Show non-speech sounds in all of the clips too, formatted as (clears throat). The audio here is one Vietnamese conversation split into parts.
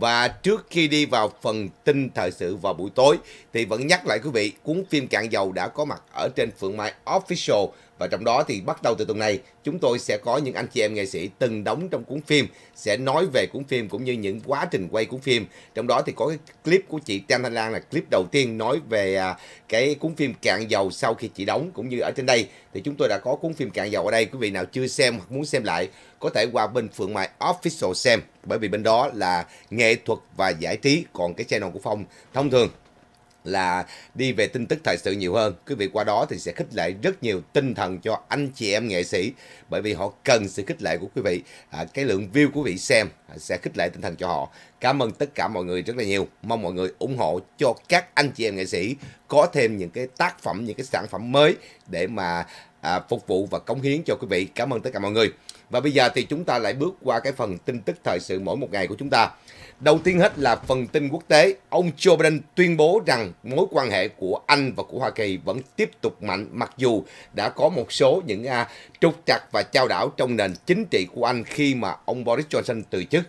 Và trước khi đi vào phần tin thời sự vào buổi tối thì vẫn nhắc lại quý vị, cuốn phim Cạn Dầu đã có mặt ở trên Phượng Mai Official và trong đó thì bắt đầu từ tuần này, chúng tôi sẽ có những anh chị em nghệ sĩ từng đóng trong cuốn phim, sẽ nói về cuốn phim cũng như những quá trình quay cuốn phim. Trong đó thì có cái clip của chị Trang Thanh Lan là clip đầu tiên nói về à, cái cuốn phim Cạn Dầu sau khi chị đóng, cũng như ở trên đây thì chúng tôi đã có cuốn phim Cạn Dầu ở đây. Quý vị nào chưa xem hoặc muốn xem lại, có thể qua bên Phượng Mai Official xem bởi vì bên đó là nghệ thuật và giải trí còn cái channel của Phong thông thường là đi về tin tức thời sự nhiều hơn. Quý vị qua đó thì sẽ khích lệ rất nhiều tinh thần cho anh chị em nghệ sĩ bởi vì họ cần sự khích lệ của quý vị. À, cái lượng view của quý vị xem à, sẽ khích lệ tinh thần cho họ. Cảm ơn tất cả mọi người rất là nhiều. Mong mọi người ủng hộ cho các anh chị em nghệ sĩ có thêm những cái tác phẩm, những cái sản phẩm mới để mà à, phục vụ và cống hiến cho quý vị. Cảm ơn tất cả mọi người. Và bây giờ thì chúng ta lại bước qua cái phần tin tức thời sự mỗi một ngày của chúng ta. Đầu tiên hết là phần tin quốc tế. Ông Joe Biden tuyên bố rằng mối quan hệ của Anh và của Hoa Kỳ vẫn tiếp tục mạnh mặc dù đã có một số những à, trục trặc và trao đảo trong nền chính trị của Anh khi mà ông Boris Johnson từ chức.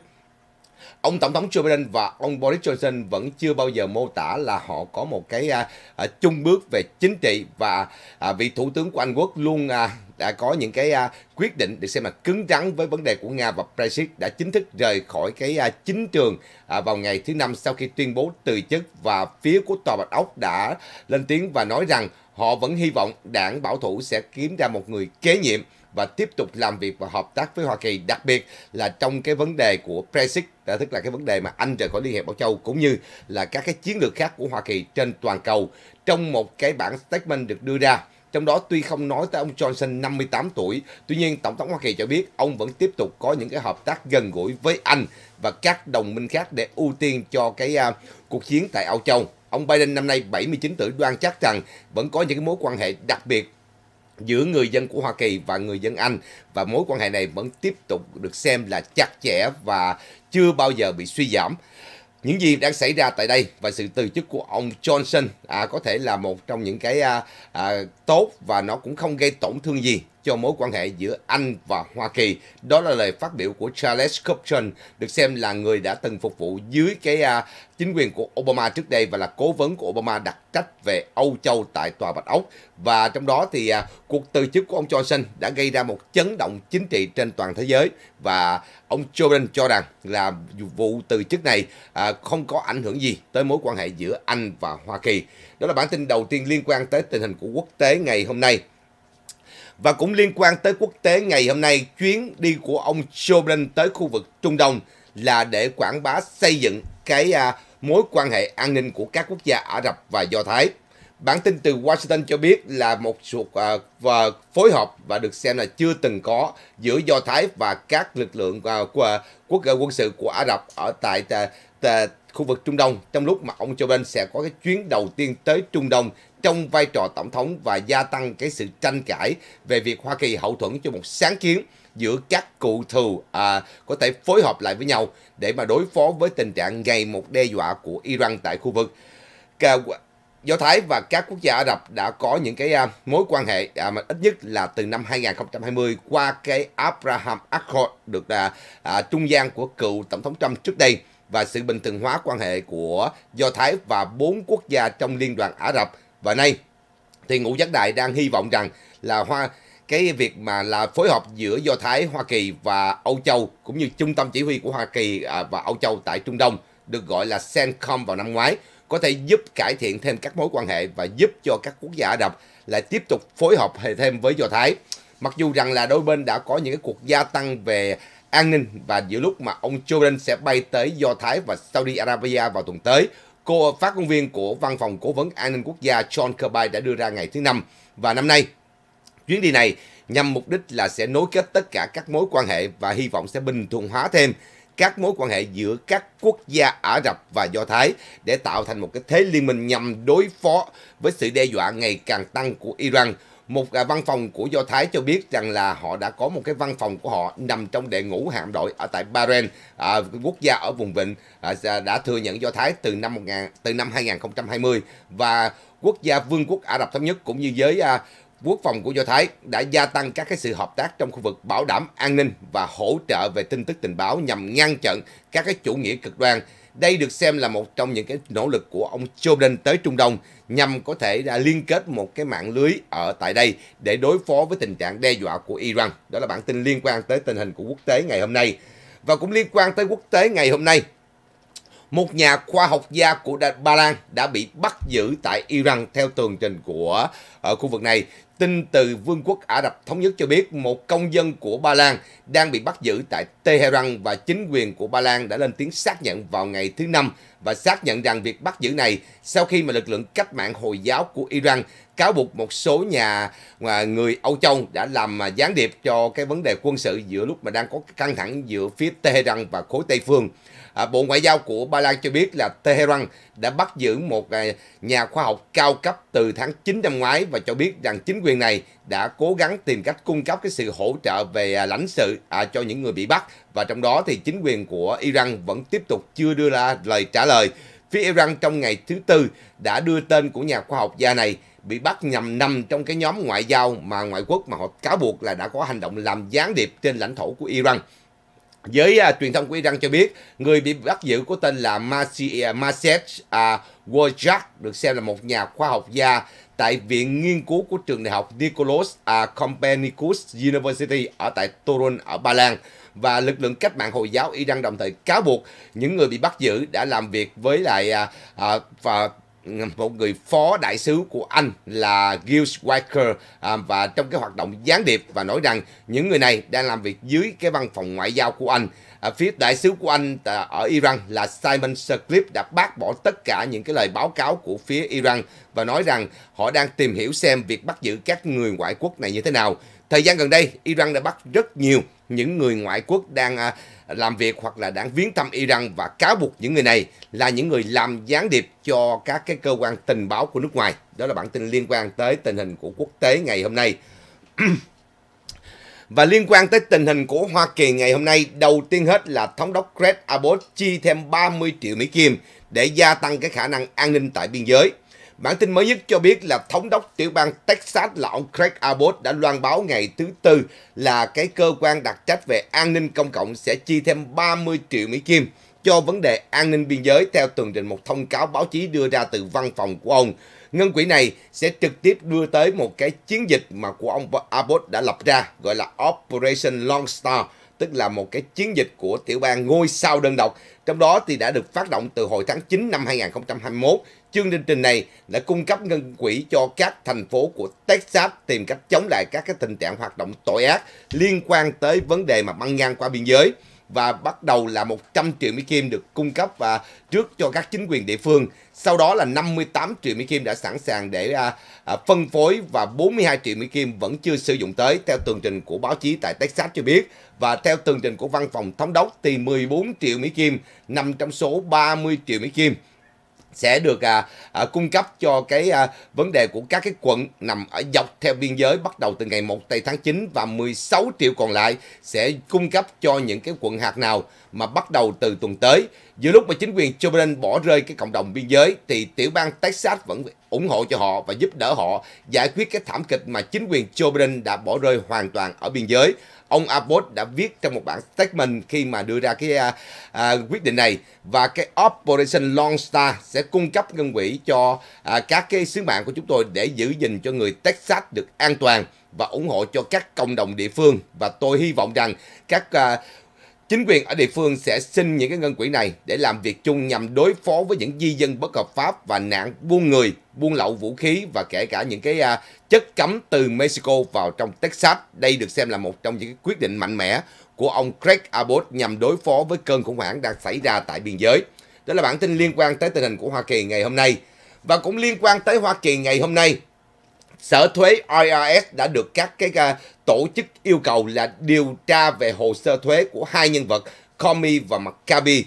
Ông Tổng thống Joe Biden và ông Boris Johnson vẫn chưa bao giờ mô tả là họ có một cái à, à chung bước về chính trị và à, vị Thủ tướng của Anh Quốc luôn à, đã có những cái uh, quyết định được xem là cứng rắn với vấn đề của Nga và Brexit đã chính thức rời khỏi cái uh, chính trường uh, vào ngày thứ năm sau khi tuyên bố từ chức và phía của Tòa Bạch Ốc đã lên tiếng và nói rằng họ vẫn hy vọng đảng bảo thủ sẽ kiếm ra một người kế nhiệm và tiếp tục làm việc và hợp tác với Hoa Kỳ, đặc biệt là trong cái vấn đề của Brexit, tức là cái vấn đề mà Anh rời khỏi Liên hiệp Bắc Châu cũng như là các cái chiến lược khác của Hoa Kỳ trên toàn cầu trong một cái bản statement được đưa ra trong đó tuy không nói tới ông Johnson 58 tuổi, tuy nhiên Tổng thống Hoa Kỳ cho biết ông vẫn tiếp tục có những cái hợp tác gần gũi với Anh và các đồng minh khác để ưu tiên cho cái uh, cuộc chiến tại Âu Châu. Ông Biden năm nay 79 tuổi đoan chắc rằng vẫn có những cái mối quan hệ đặc biệt giữa người dân của Hoa Kỳ và người dân Anh và mối quan hệ này vẫn tiếp tục được xem là chặt chẽ và chưa bao giờ bị suy giảm những gì đang xảy ra tại đây và sự từ chức của ông Johnson à, có thể là một trong những cái à, à, tốt và nó cũng không gây tổn thương gì cho mối quan hệ giữa Anh và Hoa Kỳ. Đó là lời phát biểu của Charles Copton, được xem là người đã từng phục vụ dưới cái uh, chính quyền của Obama trước đây và là cố vấn của Obama đặc trách về Âu Châu tại Tòa Bạch Ốc. Và trong đó thì uh, cuộc từ chức của ông Johnson đã gây ra một chấn động chính trị trên toàn thế giới và ông Joe Biden cho rằng là vụ từ chức này uh, không có ảnh hưởng gì tới mối quan hệ giữa Anh và Hoa Kỳ. Đó là bản tin đầu tiên liên quan tới tình hình của quốc tế ngày hôm nay. Và cũng liên quan tới quốc tế ngày hôm nay, chuyến đi của ông Joe Biden tới khu vực Trung Đông là để quảng bá xây dựng cái à, mối quan hệ an ninh của các quốc gia Ả Rập và Do Thái. Bản tin từ Washington cho biết là một cuộc à, và phối hợp và được xem là chưa từng có giữa Do Thái và các lực lượng à, của, quốc à, quân sự của Ả Rập ở tại à, khu vực Trung Đông trong lúc mà ông Joe Biden sẽ có cái chuyến đầu tiên tới Trung Đông trong vai trò tổng thống và gia tăng cái sự tranh cãi về việc Hoa Kỳ hậu thuẫn cho một sáng kiến giữa các cụ thù à, có thể phối hợp lại với nhau để mà đối phó với tình trạng ngày một đe dọa của Iran tại khu vực. Cả, Do Thái và các quốc gia Ả Rập đã có những cái à, mối quan hệ à, mà ít nhất là từ năm 2020 qua cái Abraham Accord được à, à, trung gian của cựu Tổng thống Trump trước đây và sự bình thường hóa quan hệ của Do Thái và bốn quốc gia trong Liên đoàn Ả Rập. Và nay thì Ngũ Giác Đại đang hy vọng rằng là Hoa cái việc mà là phối hợp giữa Do Thái, Hoa Kỳ và Âu Châu cũng như trung tâm chỉ huy của Hoa Kỳ à, và Âu Châu tại Trung Đông được gọi là CENTCOM vào năm ngoái có thể giúp cải thiện thêm các mối quan hệ và giúp cho các quốc gia Ả Rập lại tiếp tục phối hợp thêm với Do Thái. Mặc dù rằng là đôi bên đã có những cái cuộc gia tăng về an ninh và giữa lúc mà ông Joe Biden sẽ bay tới Do Thái và Saudi Arabia vào tuần tới. Cô phát ngôn viên của Văn phòng Cố vấn An ninh Quốc gia John Kirby đã đưa ra ngày thứ Năm và năm nay. Chuyến đi này nhằm mục đích là sẽ nối kết tất cả các mối quan hệ và hy vọng sẽ bình thường hóa thêm các mối quan hệ giữa các quốc gia Ả Rập và Do Thái để tạo thành một cái thế liên minh nhằm đối phó với sự đe dọa ngày càng tăng của Iran một văn phòng của Do Thái cho biết rằng là họ đã có một cái văn phòng của họ nằm trong đệ ngũ hạm đội ở tại Bahrain, à, quốc gia ở vùng vịnh à, đã thừa nhận Do Thái từ năm 1000 từ năm 2020 và quốc gia Vương quốc Ả Rập thống nhất cũng như với à, quốc phòng của Do Thái đã gia tăng các cái sự hợp tác trong khu vực bảo đảm an ninh và hỗ trợ về tin tức tình báo nhằm ngăn chặn các cái chủ nghĩa cực đoan đây được xem là một trong những cái nỗ lực của ông Joe Biden tới Trung Đông nhằm có thể đã liên kết một cái mạng lưới ở tại đây để đối phó với tình trạng đe dọa của Iran. Đó là bản tin liên quan tới tình hình của quốc tế ngày hôm nay. Và cũng liên quan tới quốc tế ngày hôm nay, một nhà khoa học gia của Ba Lan đã bị bắt giữ tại Iran theo tường trình của ở ờ, khu vực này Tin từ Vương quốc Ả Rập Thống nhất cho biết một công dân của Ba Lan đang bị bắt giữ tại Tehran và chính quyền của Ba Lan đã lên tiếng xác nhận vào ngày thứ Năm và xác nhận rằng việc bắt giữ này sau khi mà lực lượng cách mạng Hồi giáo của Iran cáo buộc một số nhà à, người Âu Châu đã làm à, gián điệp cho cái vấn đề quân sự giữa lúc mà đang có căng thẳng giữa phía Tehran và khối Tây Phương. À, Bộ Ngoại giao của Ba Lan cho biết là Tehran đã bắt giữ một nhà khoa học cao cấp từ tháng 9 năm ngoái và cho biết rằng chính quyền này đã cố gắng tìm cách cung cấp cái sự hỗ trợ về à, lãnh sự à, cho những người bị bắt và trong đó thì chính quyền của Iran vẫn tiếp tục chưa đưa ra lời trả lời. Phía Iran trong ngày thứ tư đã đưa tên của nhà khoa học gia này bị bắt nhằm nằm trong cái nhóm ngoại giao mà ngoại quốc mà họ cáo buộc là đã có hành động làm gián điệp trên lãnh thổ của Iran. Giới uh, truyền thông của Iran cho biết, người bị bắt giữ có tên là Maset à, uh, à, Wojak được xem là một nhà khoa học gia tại Viện Nghiên cứu của trường đại học Nicholas uh, Copernicus University ở tại Torun ở Ba Lan và lực lượng cách mạng Hồi giáo Iran đồng thời cáo buộc những người bị bắt giữ đã làm việc với lại uh, uh, và một người phó đại sứ của Anh là Gil Walker à, và trong cái hoạt động gián điệp và nói rằng những người này đang làm việc dưới cái văn phòng ngoại giao của Anh. À, phía đại sứ của Anh à, ở Iran là Simon Sircliffe đã bác bỏ tất cả những cái lời báo cáo của phía Iran và nói rằng họ đang tìm hiểu xem việc bắt giữ các người ngoại quốc này như thế nào. Thời gian gần đây, Iran đã bắt rất nhiều những người ngoại quốc đang à, làm việc hoặc là đảng viếng thăm Iran và cáo buộc những người này là những người làm gián điệp cho các cái cơ quan tình báo của nước ngoài. Đó là bản tin liên quan tới tình hình của quốc tế ngày hôm nay. (clears throat) Và liên quan tới tình hình của Hoa Kỳ ngày hôm nay, đầu tiên hết là thống đốc Greg Abbott chi thêm 30 triệu Mỹ Kim để gia tăng cái khả năng an ninh tại biên giới. Bản tin mới nhất cho biết là thống đốc tiểu bang Texas là ông Craig Abbott đã loan báo ngày thứ Tư là cái cơ quan đặc trách về an ninh công cộng sẽ chi thêm 30 triệu Mỹ Kim cho vấn đề an ninh biên giới theo tường trình một thông cáo báo chí đưa ra từ văn phòng của ông. Ngân quỹ này sẽ trực tiếp đưa tới một cái chiến dịch mà của ông Abbott đã lập ra gọi là Operation Long Star tức là một cái chiến dịch của tiểu bang ngôi sao đơn độc. Trong đó thì đã được phát động từ hồi tháng 9 năm 2021 chương trình này đã cung cấp ngân quỹ cho các thành phố của Texas tìm cách chống lại các cái tình trạng hoạt động tội ác liên quan tới vấn đề mà băng ngang qua biên giới và bắt đầu là 100 triệu Mỹ Kim được cung cấp và trước cho các chính quyền địa phương. Sau đó là 58 triệu Mỹ Kim đã sẵn sàng để à, à, phân phối và 42 triệu Mỹ Kim vẫn chưa sử dụng tới theo tường trình của báo chí tại Texas cho biết. Và theo tường trình của văn phòng thống đốc thì 14 triệu Mỹ Kim nằm trong số 30 triệu Mỹ Kim sẽ được à, à, cung cấp cho cái à, vấn đề của các cái quận nằm ở dọc theo biên giới bắt đầu từ ngày 1 tây tháng 9 và 16 triệu còn lại sẽ cung cấp cho những cái quận hạt nào mà bắt đầu từ tuần tới. Giữa lúc mà chính quyền Joe Biden bỏ rơi cái cộng đồng biên giới thì tiểu bang Texas vẫn ủng hộ cho họ và giúp đỡ họ giải quyết cái thảm kịch mà chính quyền Joe Biden đã bỏ rơi hoàn toàn ở biên giới ông Abbott đã viết trong một bản statement khi mà đưa ra cái à, à, quyết định này và cái Operation Long Star sẽ cung cấp ngân quỹ cho à, các cái sứ mạng của chúng tôi để giữ gìn cho người Texas được an toàn và ủng hộ cho các cộng đồng địa phương và tôi hy vọng rằng các à, Chính quyền ở địa phương sẽ xin những cái ngân quỹ này để làm việc chung nhằm đối phó với những di dân bất hợp pháp và nạn buôn người, buôn lậu vũ khí và kể cả những cái à, chất cấm từ Mexico vào trong Texas. Đây được xem là một trong những quyết định mạnh mẽ của ông Craig Abbott nhằm đối phó với cơn khủng hoảng đang xảy ra tại biên giới. Đó là bản tin liên quan tới tình hình của Hoa Kỳ ngày hôm nay. Và cũng liên quan tới Hoa Kỳ ngày hôm nay, sở thuế IRS đã được các cái à, tổ chức yêu cầu là điều tra về hồ sơ thuế của hai nhân vật Comey và McCabe.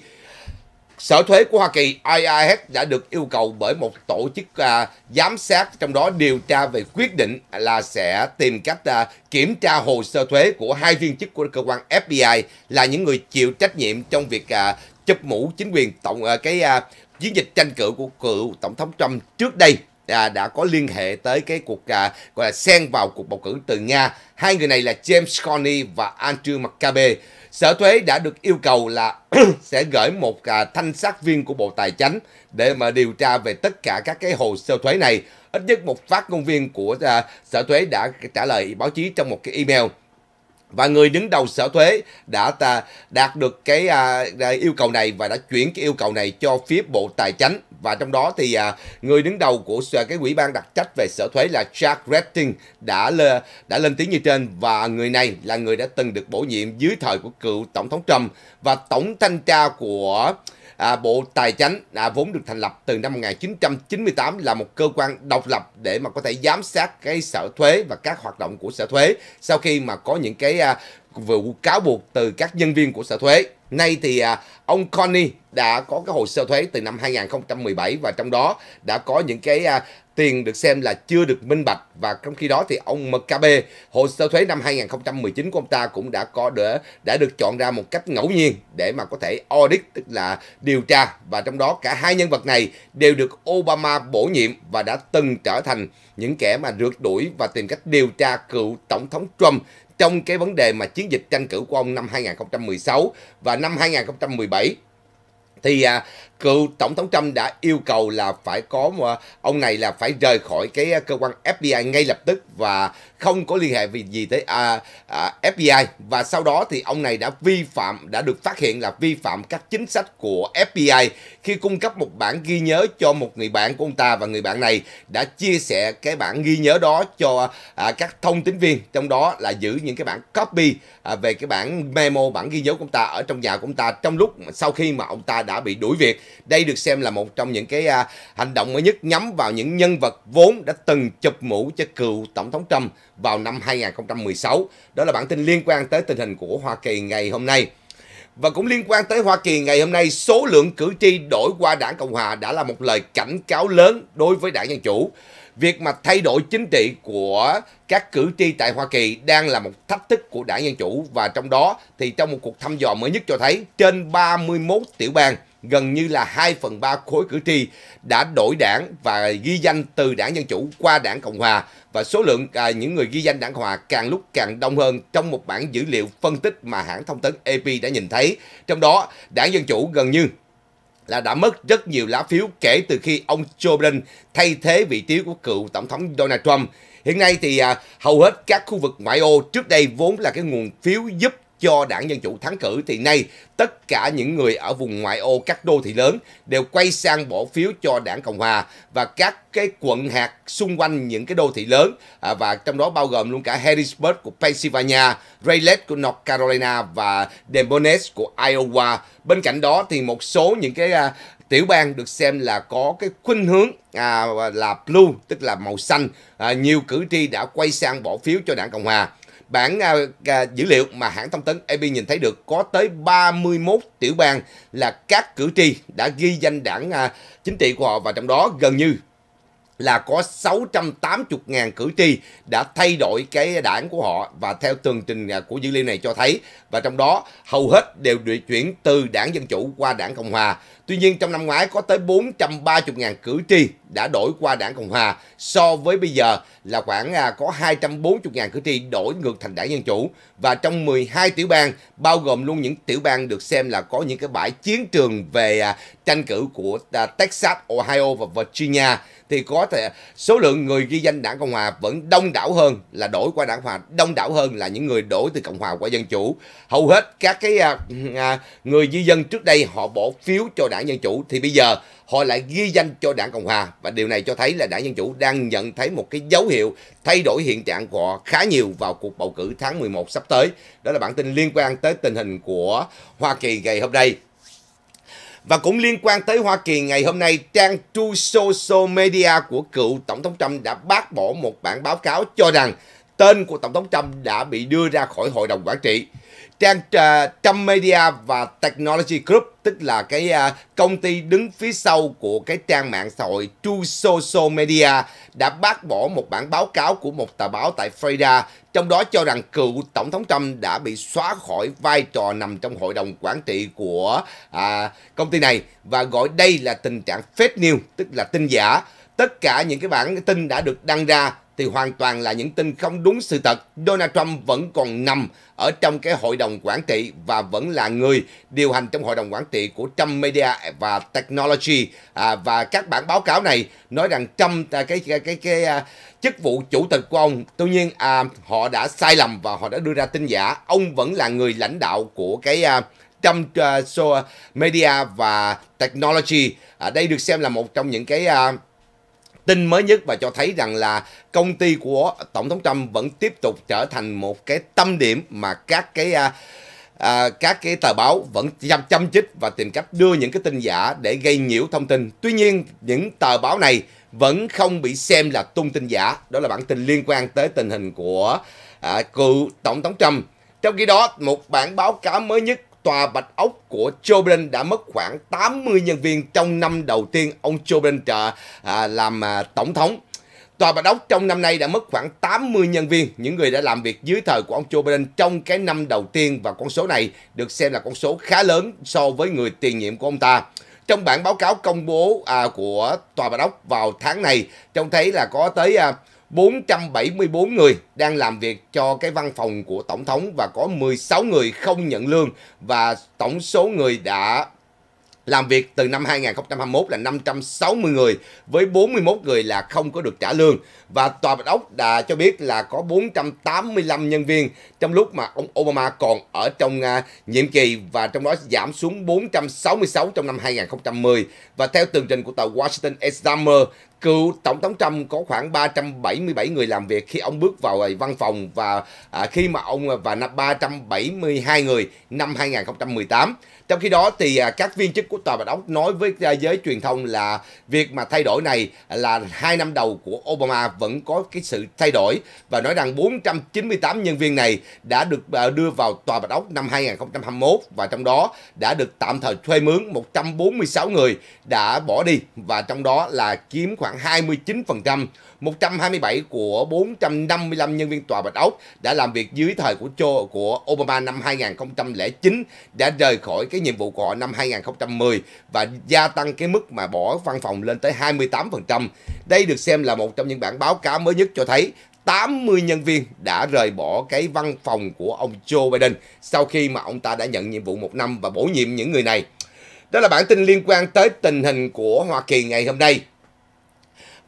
Sở thuế của Hoa Kỳ IRS đã được yêu cầu bởi một tổ chức à, giám sát trong đó điều tra về quyết định là sẽ tìm cách à, kiểm tra hồ sơ thuế của hai viên chức của cơ quan FBI là những người chịu trách nhiệm trong việc à, chụp mũ chính quyền tổng à, cái à, chiến dịch tranh cử của cựu tổng thống Trump trước đây à, đã có liên hệ tới cái cuộc à, gọi là xen vào cuộc bầu cử từ Nga. Hai người này là James Corny và Andrew McCabe. Sở thuế đã được yêu cầu là (clears throat) sẽ gửi một à, thanh sát viên của Bộ Tài chánh để mà điều tra về tất cả các cái hồ sơ thuế này. Ít nhất một phát ngôn viên của à, Sở thuế đã trả lời báo chí trong một cái email và người đứng đầu sở thuế đã ta đạt được cái à, yêu cầu này và đã chuyển cái yêu cầu này cho phía bộ tài chính và trong đó thì à, người đứng đầu của cái quỹ ban đặc trách về sở thuế là Jack Redding đã đã lên tiếng như trên và người này là người đã từng được bổ nhiệm dưới thời của cựu tổng thống Trump và tổng thanh tra của à, Bộ Tài chánh à, vốn được thành lập từ năm 1998 là một cơ quan độc lập để mà có thể giám sát cái sở thuế và các hoạt động của sở thuế sau khi mà có những cái à, vụ cáo buộc từ các nhân viên của sở thuế. Nay thì à, ông Connie đã có cái hồ sơ thuế từ năm 2017 và trong đó đã có những cái à, tiền được xem là chưa được minh bạch và trong khi đó thì ông MKB hồ sơ thuế năm 2019 của ông ta cũng đã có đã, đã được chọn ra một cách ngẫu nhiên để mà có thể audit tức là điều tra và trong đó cả hai nhân vật này đều được Obama bổ nhiệm và đã từng trở thành những kẻ mà rượt đuổi và tìm cách điều tra cựu tổng thống Trump trong cái vấn đề mà chiến dịch tranh cử của ông năm 2016 và năm 2017 thì à, cựu tổng thống Trump đã yêu cầu là phải có ông này là phải rời khỏi cái ờ, cơ quan FBI ngay lập tức và không có liên hệ vì gì tới à, à, FBI và sau đó thì ông này đã vi phạm đã được phát hiện là vi phạm các chính sách của FBI khi cung cấp một bản ghi nhớ cho một người bạn của ông ta và người bạn này đã chia sẻ cái bản ghi nhớ đó cho à, các thông tín viên trong đó là giữ những cái bản copy à, về cái bản memo bản ghi nhớ của ông ta ở trong nhà của ông ta trong lúc sau khi mà ông ta đã bị đuổi việc đây được xem là một trong những cái à, hành động mới nhất nhắm vào những nhân vật vốn đã từng chụp mũ cho cựu Tổng thống Trump vào năm 2016. Đó là bản tin liên quan tới tình hình của Hoa Kỳ ngày hôm nay. Và cũng liên quan tới Hoa Kỳ ngày hôm nay, số lượng cử tri đổi qua đảng Cộng Hòa đã là một lời cảnh cáo lớn đối với đảng Dân Chủ. Việc mà thay đổi chính trị của các cử tri tại Hoa Kỳ đang là một thách thức của đảng Dân Chủ và trong đó thì trong một cuộc thăm dò mới nhất cho thấy trên 31 tiểu bang gần như là 2 phần 3 khối cử tri đã đổi đảng và ghi danh từ đảng Dân Chủ qua đảng Cộng Hòa và số lượng à, những người ghi danh đảng Cộng Hòa càng lúc càng đông hơn trong một bản dữ liệu phân tích mà hãng thông tấn AP đã nhìn thấy. Trong đó, đảng Dân Chủ gần như là đã mất rất nhiều lá phiếu kể từ khi ông Joe Biden thay thế vị trí của cựu Tổng thống Donald Trump. Hiện nay thì à, hầu hết các khu vực ngoại ô trước đây vốn là cái nguồn phiếu giúp cho đảng Dân Chủ thắng cử thì nay tất cả những người ở vùng ngoại ô các đô thị lớn đều quay sang bỏ phiếu cho đảng Cộng Hòa và các cái quận hạt xung quanh những cái đô thị lớn à, và trong đó bao gồm luôn cả Harrisburg của Pennsylvania, Raleigh của North Carolina và Des Moines của Iowa. Bên cạnh đó thì một số những cái à, tiểu bang được xem là có cái khuynh hướng à, là blue tức là màu xanh à, nhiều cử tri đã quay sang bỏ phiếu cho đảng cộng hòa bản à, à, dữ liệu mà hãng thông tấn AP nhìn thấy được có tới 31 tiểu bang là các cử tri đã ghi danh đảng à, chính trị của họ và trong đó gần như là có 680.000 cử tri đã thay đổi cái đảng của họ và theo tường trình à, của dữ liệu này cho thấy và trong đó hầu hết đều được chuyển từ đảng Dân Chủ qua đảng Cộng Hòa. Tuy nhiên trong năm ngoái có tới 430.000 cử tri đã đổi qua đảng Cộng Hòa so với bây giờ là khoảng à, có 240.000 cử tri đổi ngược thành đảng Dân Chủ và trong 12 tiểu bang bao gồm luôn những tiểu bang được xem là có những cái bãi chiến trường về à, tranh cử của Texas, Ohio và Virginia thì có thể số lượng người ghi danh đảng Cộng Hòa vẫn đông đảo hơn là đổi qua đảng Hòa, đông đảo hơn là những người đổi từ Cộng Hòa qua Dân Chủ. Hầu hết các cái à, à, người di dân trước đây họ bỏ phiếu cho đảng Dân Chủ thì bây giờ họ lại ghi danh cho đảng Cộng Hòa và điều này cho thấy là đảng Dân Chủ đang nhận thấy một cái dấu hiệu thay đổi hiện trạng của khá nhiều vào cuộc bầu cử tháng 11 sắp tới. Đó là bản tin liên quan tới tình hình của Hoa Kỳ ngày hôm nay. Và cũng liên quan tới Hoa Kỳ ngày hôm nay, trang True Social Media của cựu Tổng thống Trump đã bác bỏ một bản báo cáo cho rằng tên của Tổng thống Trump đã bị đưa ra khỏi Hội đồng Quản trị trang uh, Trump Media và Technology Group tức là cái uh, công ty đứng phía sau của cái trang mạng xã hội True Social Media đã bác bỏ một bản báo cáo của một tờ báo tại Florida trong đó cho rằng cựu tổng thống Trump đã bị xóa khỏi vai trò nằm trong hội đồng quản trị của uh, công ty này và gọi đây là tình trạng fake news tức là tin giả tất cả những cái bản tin đã được đăng ra thì hoàn toàn là những tin không đúng sự thật. Donald Trump vẫn còn nằm ở trong cái hội đồng quản trị và vẫn là người điều hành trong hội đồng quản trị của Trump Media và Technology à, và các bản báo cáo này nói rằng Trump à, cái cái cái, cái à, chức vụ chủ tịch của ông. Tuy nhiên à, họ đã sai lầm và họ đã đưa ra tin giả. Ông vẫn là người lãnh đạo của cái à, trong uh, à, so media và technology à, đây được xem là một trong những cái uh, tin mới nhất và cho thấy rằng là công ty của tổng thống Trump vẫn tiếp tục trở thành một cái tâm điểm mà các cái à, à, các cái tờ báo vẫn chăm chăm chích và tìm cách đưa những cái tin giả để gây nhiễu thông tin. Tuy nhiên những tờ báo này vẫn không bị xem là tung tin giả. Đó là bản tin liên quan tới tình hình của à, cựu tổng thống Trump. Trong khi đó, một bản báo cáo mới nhất tòa Bạch Ốc của Joe Biden đã mất khoảng 80 nhân viên trong năm đầu tiên ông Joe Biden trở, à, làm à, tổng thống. Tòa Bạch Ốc trong năm nay đã mất khoảng 80 nhân viên, những người đã làm việc dưới thời của ông Joe Biden trong cái năm đầu tiên và con số này được xem là con số khá lớn so với người tiền nhiệm của ông ta. Trong bản báo cáo công bố à, của Tòa Bạch Ốc vào tháng này, trông thấy là có tới à, 474 người đang làm việc cho cái văn phòng của Tổng thống và có 16 người không nhận lương và tổng số người đã làm việc từ năm 2021 là 560 người với 41 người là không có được trả lương và tòa bạch ốc đã cho biết là có 485 nhân viên trong lúc mà ông Obama còn ở trong uh, nhiệm kỳ và trong đó giảm xuống 466 trong năm 2010 và theo tường trình của tờ Washington Examiner Cựu Tổng thống Trump có khoảng 377 người làm việc khi ông bước vào văn phòng và à, khi mà ông và 372 người năm 2018. Trong khi đó thì à, các viên chức của Tòa Bạch Ốc nói với à, giới truyền thông là việc mà thay đổi này là hai năm đầu của Obama vẫn có cái sự thay đổi và nói rằng 498 nhân viên này đã được à, đưa vào Tòa Bạch Ốc năm 2021 và trong đó đã được tạm thời thuê mướn 146 người đã bỏ đi và trong đó là chiếm khoảng khoảng 29%. 127 của 455 nhân viên tòa Bạch Ốc đã làm việc dưới thời của Joe của Obama năm 2009 đã rời khỏi cái nhiệm vụ của họ năm 2010 và gia tăng cái mức mà bỏ văn phòng lên tới 28%. Đây được xem là một trong những bản báo cáo mới nhất cho thấy 80 nhân viên đã rời bỏ cái văn phòng của ông Joe Biden sau khi mà ông ta đã nhận nhiệm vụ một năm và bổ nhiệm những người này. Đó là bản tin liên quan tới tình hình của Hoa Kỳ ngày hôm nay.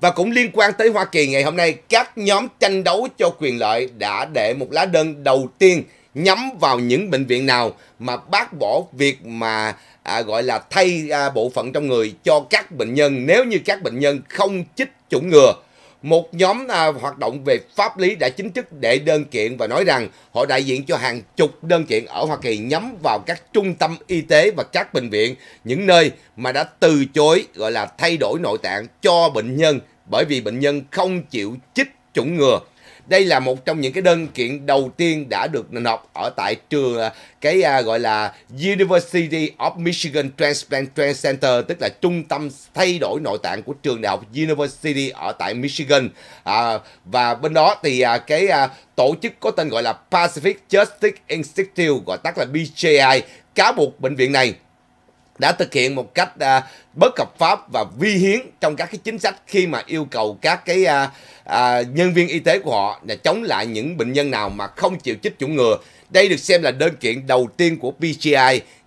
Và cũng liên quan tới Hoa Kỳ ngày hôm nay, các nhóm tranh đấu cho quyền lợi đã để một lá đơn đầu tiên nhắm vào những bệnh viện nào mà bác bỏ việc mà à, gọi là thay à, bộ phận trong người cho các bệnh nhân nếu như các bệnh nhân không chích chủng ngừa một nhóm à, hoạt động về pháp lý đã chính thức để đơn kiện và nói rằng họ đại diện cho hàng chục đơn kiện ở Hoa Kỳ nhắm vào các trung tâm y tế và các bệnh viện, những nơi mà đã từ chối gọi là thay đổi nội tạng cho bệnh nhân bởi vì bệnh nhân không chịu chích chủng ngừa đây là một trong những cái đơn kiện đầu tiên đã được nộp ở tại trường à, cái à, gọi là University of Michigan Transplant Center tức là trung tâm thay đổi nội tạng của trường đại học University ở tại Michigan à, và bên đó thì à, cái à, tổ chức có tên gọi là Pacific Justice Institute gọi tắt là PJI cáo buộc bệnh viện này đã thực hiện một cách à, bất hợp pháp và vi hiến trong các cái chính sách khi mà yêu cầu các cái à, à, nhân viên y tế của họ là chống lại những bệnh nhân nào mà không chịu chích chủng ngừa. Đây được xem là đơn kiện đầu tiên của PGI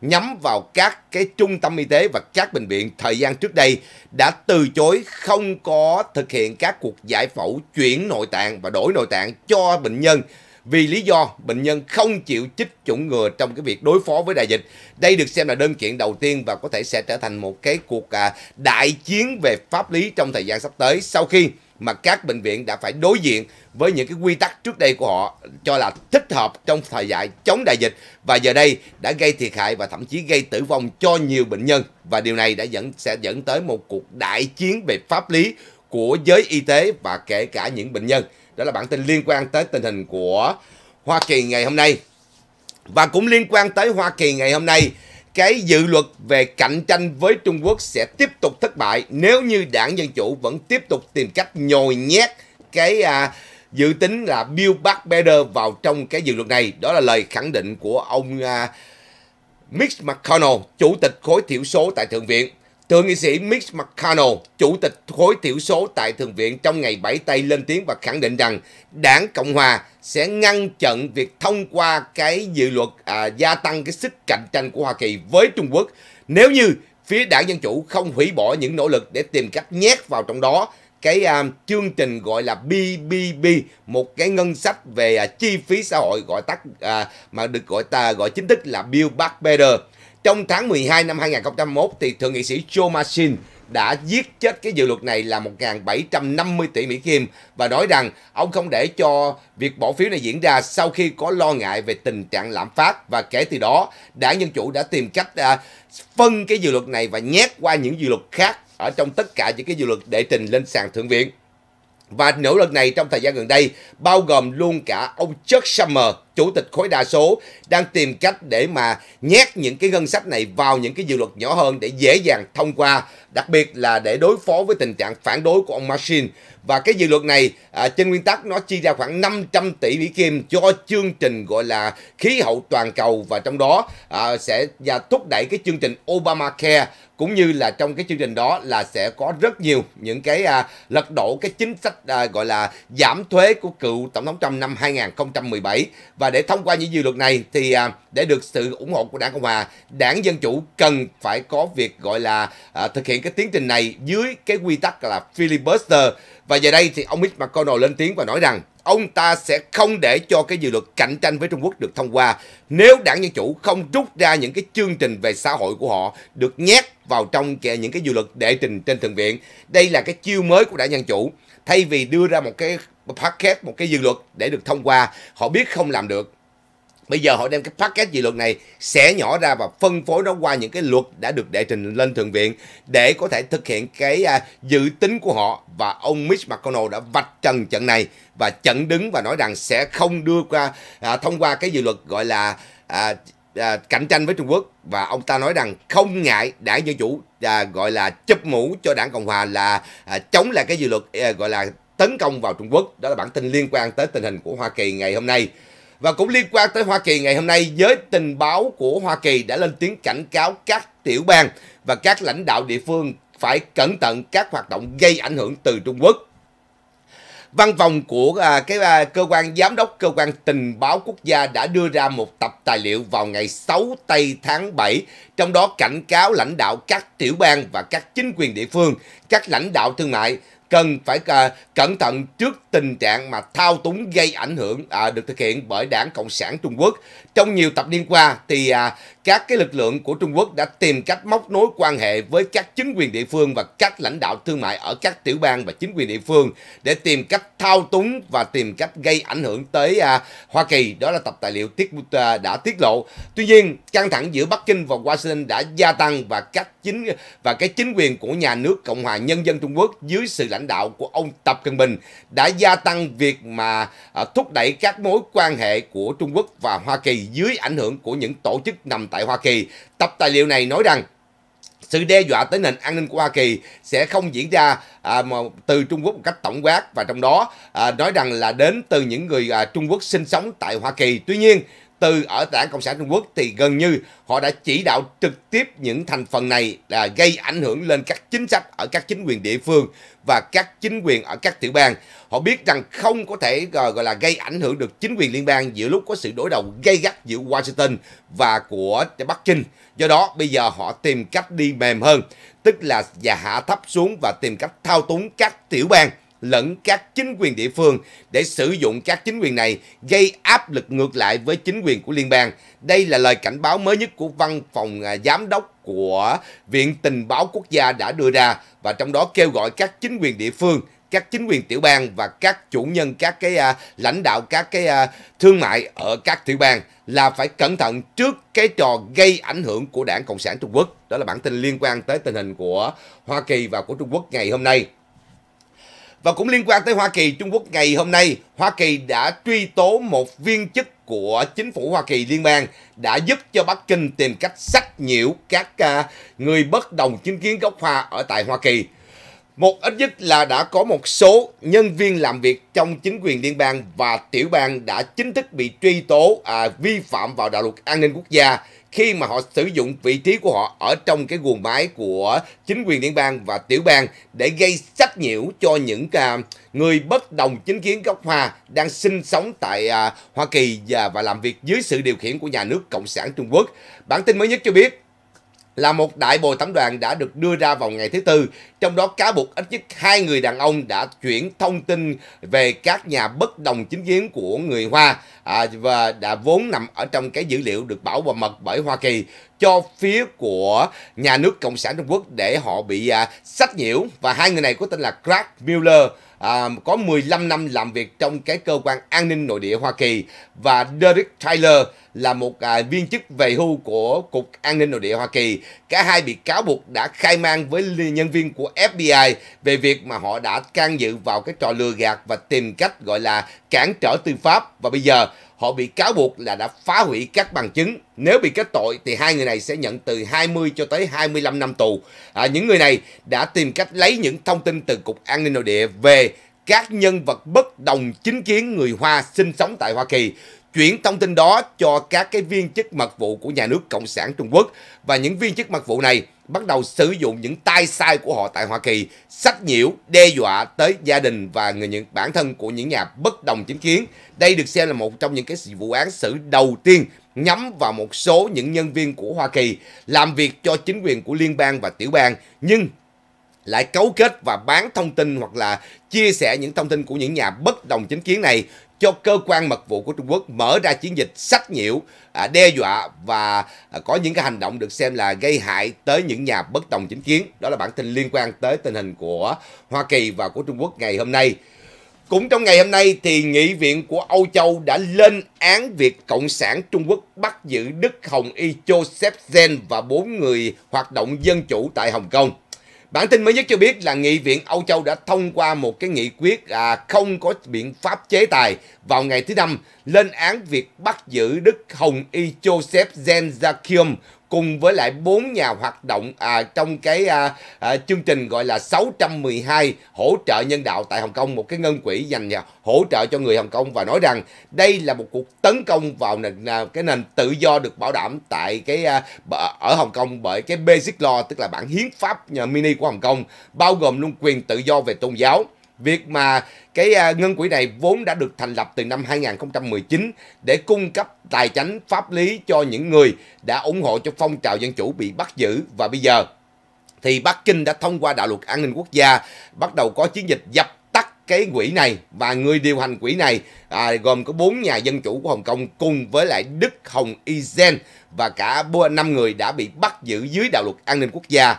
nhắm vào các cái trung tâm y tế và các bệnh viện thời gian trước đây đã từ chối không có thực hiện các cuộc giải phẫu chuyển nội tạng và đổi nội tạng cho bệnh nhân vì lý do bệnh nhân không chịu chích chủng ngừa trong cái việc đối phó với đại dịch. Đây được xem là đơn kiện đầu tiên và có thể sẽ trở thành một cái cuộc à, đại chiến về pháp lý trong thời gian sắp tới sau khi mà các bệnh viện đã phải đối diện với những cái quy tắc trước đây của họ cho là thích hợp trong thời đại chống đại dịch và giờ đây đã gây thiệt hại và thậm chí gây tử vong cho nhiều bệnh nhân và điều này đã dẫn sẽ dẫn tới một cuộc đại chiến về pháp lý của giới y tế và kể cả những bệnh nhân. Đó là bản tin liên quan tới tình hình của Hoa Kỳ ngày hôm nay. Và cũng liên quan tới Hoa Kỳ ngày hôm nay cái dự luật về cạnh tranh với Trung Quốc sẽ tiếp tục thất bại nếu như đảng Dân Chủ vẫn tiếp tục tìm cách nhồi nhét cái à, dự tính là build back Better vào trong cái dự luật này. Đó là lời khẳng định của ông à, Mitch McConnell, Chủ tịch khối thiểu số tại Thượng viện. Thượng nghị sĩ Mitch McConnell, chủ tịch khối thiểu số tại Thượng viện trong ngày bảy tây lên tiếng và khẳng định rằng đảng Cộng Hòa sẽ ngăn chặn việc thông qua cái dự luật à, gia tăng cái sức cạnh tranh của Hoa Kỳ với Trung Quốc nếu như phía đảng Dân Chủ không hủy bỏ những nỗ lực để tìm cách nhét vào trong đó cái um, chương trình gọi là BBB một cái ngân sách về uh, chi phí xã hội gọi tắt uh, mà được gọi ta gọi chính thức là Build Back Better trong tháng 12 năm 2001 thì thượng nghị sĩ Joe Manchin đã giết chết cái dự luật này là 1.750 tỷ Mỹ Kim và nói rằng ông không để cho việc bỏ phiếu này diễn ra sau khi có lo ngại về tình trạng lạm phát và kể từ đó đảng Dân Chủ đã tìm cách à, phân cái dự luật này và nhét qua những dự luật khác ở trong tất cả những cái dự luật đệ trình lên sàn thượng viện. Và nỗ lực này trong thời gian gần đây bao gồm luôn cả ông Chuck Schumer chủ tịch khối đa số đang tìm cách để mà nhét những cái ngân sách này vào những cái dự luật nhỏ hơn để dễ dàng thông qua, đặc biệt là để đối phó với tình trạng phản đối của ông Machin. Và cái dự luật này à, trên nguyên tắc nó chi ra khoảng 500 tỷ Mỹ Kim cho chương trình gọi là khí hậu toàn cầu và trong đó à, sẽ và thúc đẩy cái chương trình Obamacare cũng như là trong cái chương trình đó là sẽ có rất nhiều những cái à, lật đổ cái chính sách à, gọi là giảm thuế của cựu tổng thống Trump năm 2017 và và để thông qua những dự luật này thì à, để được sự ủng hộ của đảng Cộng hòa, đảng Dân chủ cần phải có việc gọi là à, thực hiện cái tiến trình này dưới cái quy tắc là filibuster. Và giờ đây thì ông Mitch McConnell lên tiếng và nói rằng ông ta sẽ không để cho cái dự luật cạnh tranh với Trung Quốc được thông qua nếu đảng Dân Chủ không rút ra những cái chương trình về xã hội của họ được nhét vào trong những cái dự luật đệ trình trên Thượng viện. Đây là cái chiêu mới của đảng Dân Chủ. Thay vì đưa ra một cái packet một cái dự luật để được thông qua họ biết không làm được bây giờ họ đem cái packet dự luật này sẽ nhỏ ra và phân phối nó qua những cái luật đã được đệ trình lên thượng viện để có thể thực hiện cái à, dự tính của họ và ông Mitch McConnell đã vạch trần trận này và chận đứng và nói rằng sẽ không đưa qua à, thông qua cái dự luật gọi là à, à, cạnh tranh với Trung Quốc và ông ta nói rằng không ngại đảng dân chủ à, gọi là chụp mũ cho đảng cộng hòa là à, chống lại cái dự luật à, gọi là tấn công vào Trung Quốc. Đó là bản tin liên quan tới tình hình của Hoa Kỳ ngày hôm nay. Và cũng liên quan tới Hoa Kỳ ngày hôm nay, giới tình báo của Hoa Kỳ đã lên tiếng cảnh cáo các tiểu bang và các lãnh đạo địa phương phải cẩn thận các hoạt động gây ảnh hưởng từ Trung Quốc. Văn phòng của à, cái à, cơ quan giám đốc cơ quan tình báo quốc gia đã đưa ra một tập tài liệu vào ngày 6 tây tháng 7, trong đó cảnh cáo lãnh đạo các tiểu bang và các chính quyền địa phương, các lãnh đạo thương mại cần phải à, cẩn thận trước tình trạng mà thao túng gây ảnh hưởng à, được thực hiện bởi Đảng Cộng sản Trung Quốc. Trong nhiều tập niên qua thì à, các cái lực lượng của Trung Quốc đã tìm cách móc nối quan hệ với các chính quyền địa phương và các lãnh đạo thương mại ở các tiểu bang và chính quyền địa phương để tìm cách thao túng và tìm cách gây ảnh hưởng tới à, Hoa Kỳ. Đó là tập tài liệu tiết à, đã tiết lộ. Tuy nhiên, căng thẳng giữa Bắc Kinh và Washington đã gia tăng và các chính và cái chính quyền của nhà nước Cộng hòa Nhân dân Trung Quốc dưới sự lãnh đạo của ông Tập Cận Bình đã gia tăng việc mà à, thúc đẩy các mối quan hệ của Trung Quốc và Hoa Kỳ dưới ảnh hưởng của những tổ chức nằm tại Hoa Kỳ. Tập tài liệu này nói rằng sự đe dọa tới nền an ninh của Hoa Kỳ sẽ không diễn ra à, mà từ Trung Quốc một cách tổng quát và trong đó à, nói rằng là đến từ những người à, Trung Quốc sinh sống tại Hoa Kỳ. Tuy nhiên, từ ở đảng Cộng sản Trung Quốc thì gần như họ đã chỉ đạo trực tiếp những thành phần này là gây ảnh hưởng lên các chính sách ở các chính quyền địa phương và các chính quyền ở các tiểu bang. Họ biết rằng không có thể ờ, gọi là gây ảnh hưởng được chính quyền liên bang giữa lúc có sự đối đầu gay gắt giữa Washington và của Bắc Kinh. Do đó bây giờ họ tìm cách đi mềm hơn, tức là và hạ thấp xuống và tìm cách thao túng các tiểu bang lẫn các chính quyền địa phương để sử dụng các chính quyền này gây áp lực ngược lại với chính quyền của liên bang. Đây là lời cảnh báo mới nhất của văn phòng à, giám đốc của Viện Tình báo Quốc gia đã đưa ra và trong đó kêu gọi các chính quyền địa phương các chính quyền tiểu bang và các chủ nhân các cái à, lãnh đạo các cái à, thương mại ở các tiểu bang là phải cẩn thận trước cái trò gây ảnh hưởng của đảng cộng sản trung quốc đó là bản tin liên quan tới tình hình của hoa kỳ và của trung quốc ngày hôm nay và cũng liên quan tới Hoa Kỳ, Trung Quốc ngày hôm nay, Hoa Kỳ đã truy tố một viên chức của chính phủ Hoa Kỳ liên bang đã giúp cho Bắc Kinh tìm cách sách nhiễu các à, người bất đồng chính kiến gốc Hoa ở tại Hoa Kỳ. Một ít nhất là đã có một số nhân viên làm việc trong chính quyền liên bang và tiểu bang đã chính thức bị truy tố à, vi phạm vào đạo luật an ninh quốc gia khi mà họ sử dụng vị trí của họ ở trong cái guồng máy của chính quyền liên bang và tiểu bang để gây sách nhiễu cho những à, người bất đồng chính kiến gốc Hoa đang sinh sống tại à, Hoa Kỳ và làm việc dưới sự điều khiển của nhà nước Cộng sản Trung Quốc. Bản tin mới nhất cho biết là một đại bồi thẩm đoàn đã được đưa ra vào ngày thứ Tư, trong đó cáo buộc ít nhất hai người đàn ông đã chuyển thông tin về các nhà bất đồng chính kiến của người Hoa à, và đã vốn nằm ở trong cái dữ liệu được bảo mật bởi Hoa Kỳ cho phía của nhà nước Cộng sản Trung Quốc để họ bị à, sách nhiễu và hai người này có tên là Clark Miller à, có 15 năm làm việc trong cái cơ quan an ninh nội địa Hoa Kỳ và Derek Tyler là một à, viên chức về hưu của Cục An ninh Nội địa Hoa Kỳ. Cả hai bị cáo buộc đã khai man với nhân viên của FBI về việc mà họ đã can dự vào cái trò lừa gạt và tìm cách gọi là cản trở tư pháp. Và bây giờ họ bị cáo buộc là đã phá hủy các bằng chứng. Nếu bị kết tội thì hai người này sẽ nhận từ 20 cho tới 25 năm tù. À, những người này đã tìm cách lấy những thông tin từ Cục An ninh Nội địa về các nhân vật bất đồng chính kiến người Hoa sinh sống tại Hoa Kỳ chuyển thông tin đó cho các cái viên chức mật vụ của nhà nước Cộng sản Trung Quốc và những viên chức mật vụ này bắt đầu sử dụng những tay sai của họ tại Hoa Kỳ, sách nhiễu, đe dọa tới gia đình và người những bản thân của những nhà bất đồng chính kiến. Đây được xem là một trong những cái vụ án xử đầu tiên nhắm vào một số những nhân viên của Hoa Kỳ làm việc cho chính quyền của liên bang và tiểu bang, nhưng lại cấu kết và bán thông tin hoặc là chia sẻ những thông tin của những nhà bất đồng chính kiến này cho cơ quan mật vụ của Trung Quốc mở ra chiến dịch sách nhiễu, à, đe dọa và à, có những cái hành động được xem là gây hại tới những nhà bất đồng chính kiến. Đó là bản tin liên quan tới tình hình của Hoa Kỳ và của Trung Quốc ngày hôm nay. Cũng trong ngày hôm nay thì nghị viện của Âu Châu đã lên án việc Cộng sản Trung Quốc bắt giữ Đức Hồng Y Joseph Zen và bốn người hoạt động dân chủ tại Hồng Kông. Bản tin mới nhất cho biết là Nghị viện Âu Châu đã thông qua một cái nghị quyết à, không có biện pháp chế tài vào ngày thứ năm lên án việc bắt giữ Đức Hồng Y Joseph Zen Zakium cùng với lại bốn nhà hoạt động à, trong cái à, à, chương trình gọi là 612 hỗ trợ nhân đạo tại Hồng Kông một cái ngân quỹ dành hỗ trợ cho người Hồng Kông và nói rằng đây là một cuộc tấn công vào nền à, cái nền tự do được bảo đảm tại cái à, ở Hồng Kông bởi cái basic law tức là bản hiến pháp nhà mini của Hồng Kông bao gồm luôn quyền tự do về tôn giáo Việc mà cái à, ngân quỹ này vốn đã được thành lập từ năm 2019 để cung cấp tài chính pháp lý cho những người đã ủng hộ cho phong trào dân chủ bị bắt giữ và bây giờ thì Bắc Kinh đã thông qua đạo luật an ninh quốc gia bắt đầu có chiến dịch dập tắt cái quỹ này và người điều hành quỹ này à, gồm có bốn nhà dân chủ của Hồng Kông cùng với lại Đức Hồng Y Gen và cả năm người đã bị bắt giữ dưới đạo luật an ninh quốc gia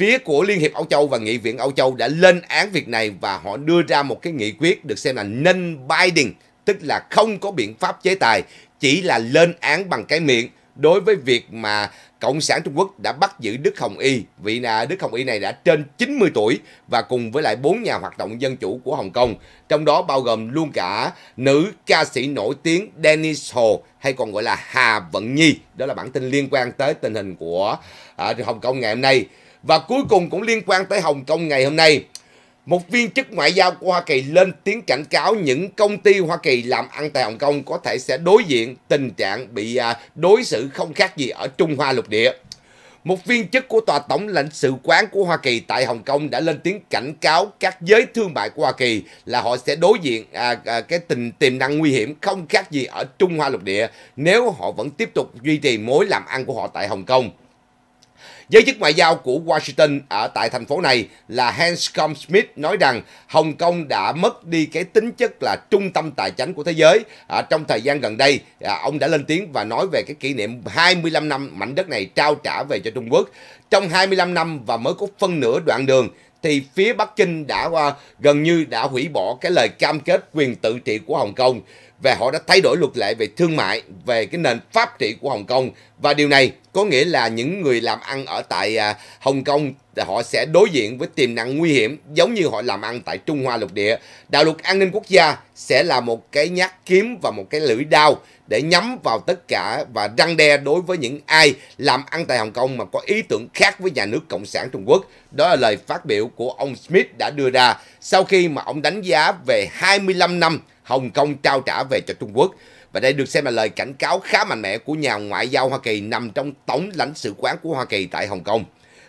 Phía của Liên hiệp Âu Châu và Nghị viện Âu Châu đã lên án việc này và họ đưa ra một cái nghị quyết được xem là non-binding, tức là không có biện pháp chế tài, chỉ là lên án bằng cái miệng đối với việc mà Cộng sản Trung Quốc đã bắt giữ Đức Hồng Y. Vị là Đức Hồng Y này đã trên 90 tuổi và cùng với lại bốn nhà hoạt động dân chủ của Hồng Kông, trong đó bao gồm luôn cả nữ ca sĩ nổi tiếng Dennis Ho hay còn gọi là Hà Vận Nhi. Đó là bản tin liên quan tới tình hình của à, Hồng Kông ngày hôm nay. Và cuối cùng cũng liên quan tới Hồng Kông ngày hôm nay. Một viên chức ngoại giao của Hoa Kỳ lên tiếng cảnh cáo những công ty Hoa Kỳ làm ăn tại Hồng Kông có thể sẽ đối diện tình trạng bị à, đối xử không khác gì ở Trung Hoa lục địa. Một viên chức của Tòa tổng lãnh sự quán của Hoa Kỳ tại Hồng Kông đã lên tiếng cảnh cáo các giới thương mại của Hoa Kỳ là họ sẽ đối diện à, à, cái tình tiềm năng nguy hiểm không khác gì ở Trung Hoa lục địa nếu họ vẫn tiếp tục duy trì mối làm ăn của họ tại Hồng Kông. Giới chức ngoại giao của Washington ở tại thành phố này là Hanscom Smith nói rằng Hồng Kông đã mất đi cái tính chất là trung tâm tài chính của thế giới. À, trong thời gian gần đây, à, ông đã lên tiếng và nói về cái kỷ niệm 25 năm mảnh đất này trao trả về cho Trung Quốc. Trong 25 năm và mới có phân nửa đoạn đường, thì phía Bắc Kinh đã uh, gần như đã hủy bỏ cái lời cam kết quyền tự trị của Hồng Kông và họ đã thay đổi luật lệ về thương mại, về cái nền pháp trị của Hồng Kông và điều này có nghĩa là những người làm ăn ở tại à, Hồng Kông à, họ sẽ đối diện với tiềm năng nguy hiểm giống như họ làm ăn tại Trung Hoa lục địa. Đạo luật an ninh quốc gia sẽ là một cái nhát kiếm và một cái lưỡi đao để nhắm vào tất cả và răng đe đối với những ai làm ăn tại Hồng Kông mà có ý tưởng khác với nhà nước Cộng sản Trung Quốc. Đó là lời phát biểu của ông Smith đã đưa ra sau khi mà ông đánh giá về 25 năm Hồng Kông trao trả về cho Trung Quốc. Và đây được xem là lời cảnh cáo khá mạnh mẽ của nhà ngoại giao Hoa Kỳ nằm trong tổng lãnh sự quán của Hoa Kỳ tại Hồng Kông.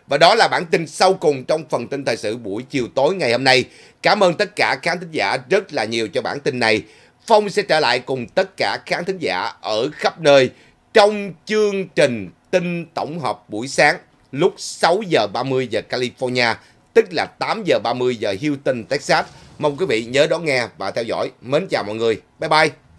Và đó là bản tin sau cùng trong phần tin thời sự buổi chiều tối ngày hôm nay. Cảm ơn tất cả khán thính giả rất là nhiều cho bản tin này. Phong sẽ trở lại cùng tất cả khán thính giả ở khắp nơi trong chương trình tin tổng hợp buổi sáng lúc 6 giờ 30 giờ California, tức là 8 giờ 30 giờ Houston, Texas. Mong quý vị nhớ đón nghe và theo dõi. Mến chào mọi người. Bye bye.